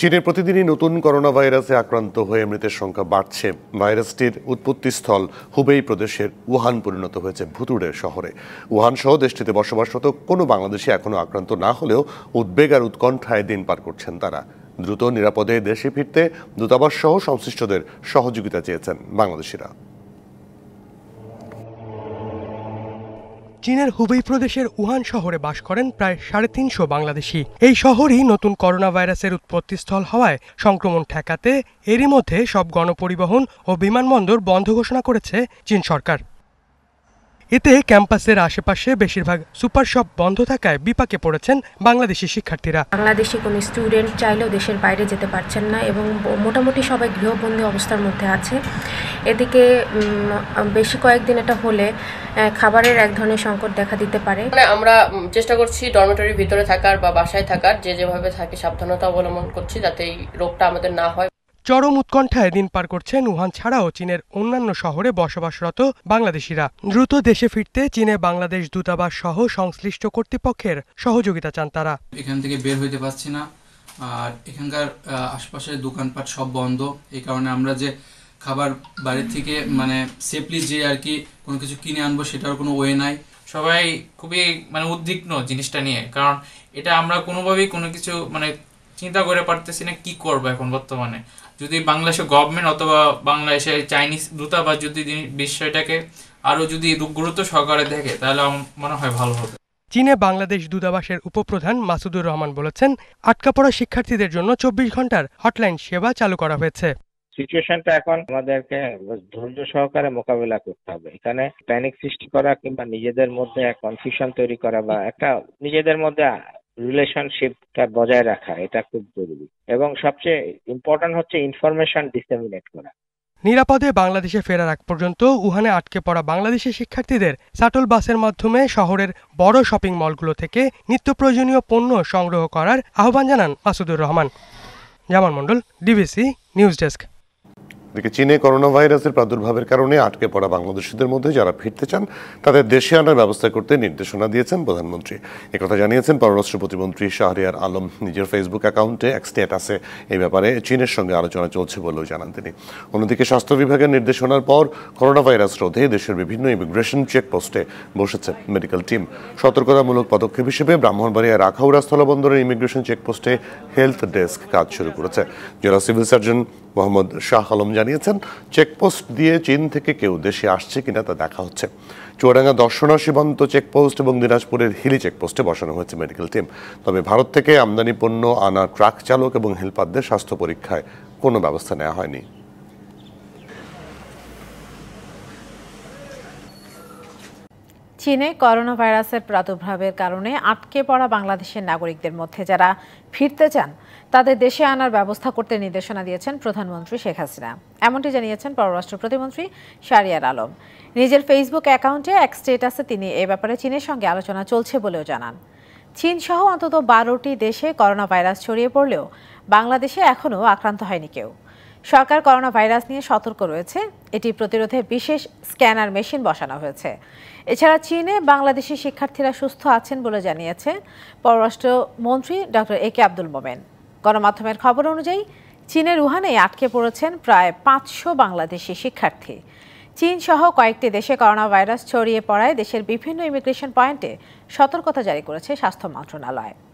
চীনে প্রতিদিনই নতুন করোনা ভাইরাসে আক্রান্ত হয়ে মৃতের সংখ্যা বাড়ছে ভাইরাসটির উৎপত্তিস্থল হুবেই প্রদেশের উহান পরিণত হয়েছে ভুতুড়ে শহরে উহান সহ দেশটিতে বসবাসরত কোনো বাংলাদেশি এখনও আক্রান্ত না হলেও উদ্বেগ আর উৎকণ্ঠায় দিন পার করছেন তারা দ্রুত নিরাপদে দেশে ফিরতে দূতাবাস সহ সংশ্লিষ্টদের সহযোগিতা চেয়েছেন বাংলাদেশিরা চীনের হুবেই প্রদেশের উহান শহরে বাস করেন প্রায় সাড়ে তিনশো বাংলাদেশি এই শহরই নতুন করোনা ভাইরাসের উৎপত্তিস্থল হওয়ায় সংক্রমণ ঠেকাতে এরই মধ্যে সব গণপরিবহন ও বিমানবন্দর বন্ধ ঘোষণা করেছে চীন সরকার এতে ক্যাম্পাসের আশেপাশে বেশিরভাগ সুপার শপ বন্ধ থাকায় বিপাকে পড়েছেন বাংলাদেশি শিক্ষার্থীরা বাংলাদেশি কোনো স্টুডেন্ট চাইলেও দেশের বাইরে যেতে পারছেন না এবং মোটামুটি সবাই গৃহবন্দী অবস্থার মধ্যে আছে এদিকে বেশি কয়েকদিন এটা হলে খাবারের এক ধরনের সংকট দেখা দিতে পারে মানে আমরা চেষ্টা করছি ডরমেটরির ভিতরে থাকার বা বাসায় থাকার যে যেভাবে থাকে সাবধানতা অবলম্বন করছি যাতে এই রোগটা আমাদের না হয় চরম উৎকণ্ঠায় দিন পার করছেন উহান ছাড়াও চীনের অন্যান্য শহরে বসবাসরত বাংলাদেশিরা দ্রুত দেশে ফিরতে চীনে বাংলাদেশ দূতাবাস সহ সংশ্লিষ্ট কর্তৃপক্ষের সহযোগিতা চান তারা এখান থেকে বের হইতে পারছি না আর এখানকার আশপাশের দোকানপাট সব বন্ধ এই কারণে আমরা যে খাবার বাড়ির থেকে মানে সেফলি যে আর কি কোনো কিছু কিনে আনবো সেটার কোনো ওয়ে নাই সবাই খুবই মানে উদ্বিগ্ন জিনিসটা নিয়ে কারণ এটা আমরা কোনোভাবেই কোনো কিছু মানে চিন্তা করে পারতেছি না কী করবো এখন বর্তমানে যদি বাংলাদেশের গভর্নমেন্ট অথবা বাংলাদেশের চাইনিজ দূতাবাস যদি বিষয়টাকে আরও যদি গুরুত্ব সহকারে দেখে তাহলে মনে হয় ভালো হবে চীনে বাংলাদেশ দূতাবাসের উপপ্রধান মাসুদুর রহমান বলেছেন আটকা পড়া শিক্ষার্থীদের জন্য চব্বিশ ঘন্টার হটলাইন সেবা চালু করা হয়েছে সিচুয়েশনটা এখন আমাদেরকে ধৈর্য সহকারে মোকাবেলা করতে হবে এখানে প্যানিক সৃষ্টি করা কিংবা নিজেদের মধ্যে কনফিউশন তৈরি করা বা একটা নিজেদের মধ্যে রিলেশনশিপটা বজায় রাখা এটা খুব জরুরি এবং সবচেয়ে ইম্পর্টেন্ট হচ্ছে ইনফরমেশন ডিসেমিনেট করা নিরাপদে বাংলাদেশে ফেরার আগ পর্যন্ত উহানে আটকে পড়া বাংলাদেশের শিক্ষার্থীদের শাটল বাসের মাধ্যমে শহরের বড় শপিং মলগুলো থেকে নিত্য প্রয়োজনীয় পণ্য সংগ্রহ করার আহ্বান জানান Masudur Rahman Zaman Mondal DBC news desk এদিকে চীনে করোনা ভাইরাসের প্রাদুর্ভাবের কারণে আটকে পড়া বাংলাদেশিদের মধ্যে যারা ফিরতে চান তাদের দেশে আনার ব্যবস্থা করতে নির্দেশনা দিয়েছেন প্রধানমন্ত্রী একথা জানিয়েছেন পররাষ্ট্র প্রতিমন্ত্রী শাহরিয়ার আলম নিজের ফেসবুক অ্যাকাউন্টে এক স্ট্যাটাসে এই ব্যাপারে চীনের সঙ্গে আলোচনা চলছে বলেও জানান তিনি অন্যদিকে স্বাস্থ্য বিভাগের নির্দেশনার পর করোনা ভাইরাস রোধে দেশের বিভিন্ন ইমিগ্রেশন চেকপোস্টে বসেছে মেডিকেল টিম সতর্কতামূলক পদক্ষেপ হিসেবে ব্রাহ্মণবাড়িয়া রাখাউড়া স্থলবন্দরের ইমিগ্রেশন চেকপোস্টে হেলথ ডেস্ক কাজ শুরু করেছে জেলা সিভিল সার্জন মোহাম্মদ শাহ আলম জানিয়েছেন চেকপোস্ট দিয়ে চীন থেকে কেউ দেশে আসছে কিনা তা দেখা হচ্ছে চুয়াডাঙ্গা দর্শনা সীমান্ত চেকপোস্ট এবং দিনাজপুরের হিলি চেকপোস্টে বসানো হয়েছে মেডিকেল টিম তবে ভারত থেকে আমদানি পণ্য আনা ট্রাক চালক এবং হেলপারদের স্বাস্থ্য পরীক্ষায় কোনো ব্যবস্থা নেওয়া হয়নি চীনে করোনা ভাইরাসের প্রাদুর্ভাবের কারণে আটকে পড়া বাংলাদেশের নাগরিকদের মধ্যে যারা ফিরতে চান তাদের দেশে আনার ব্যবস্থা করতে নির্দেশনা দিয়েছেন প্রধানমন্ত্রী শেখ হাসিনা এমনটি জানিয়েছেন পররাষ্ট্র প্রতিমন্ত্রী শারিয়ার আলম নিজের ফেসবুক অ্যাকাউন্টে এক স্টেটাসে তিনি এ ব্যাপারে চীনের সঙ্গে আলোচনা চলছে বলেও জানান চীন সহ অন্তত বারোটি দেশে করোনা ভাইরাস ছড়িয়ে পড়লেও বাংলাদেশে এখনও আক্রান্ত হয়নি কেউ সরকার করোনা ভাইরাস নিয়ে সতর্ক রয়েছে এটি প্রতিরোধে বিশেষ স্ক্যানার মেশিন বসানো হয়েছে এছাড়া চীনে বাংলাদেশি শিক্ষার্থীরা সুস্থ আছেন বলে জানিয়েছে পররাষ্ট্র মন্ত্রী ডক্টর এ কে আব্দুল মোমেন গণমাধ্যমের খবর অনুযায়ী চীনের রুহানে আটকে পড়েছেন প্রায় পাঁচশো বাংলাদেশি শিক্ষার্থী চীন সহ কয়েকটি দেশে করোনা ভাইরাস ছড়িয়ে পড়ায় দেশের বিভিন্ন ইমিগ্রেশন পয়েন্টে সতর্কতা জারি করেছে স্বাস্থ্য মন্ত্রণালয়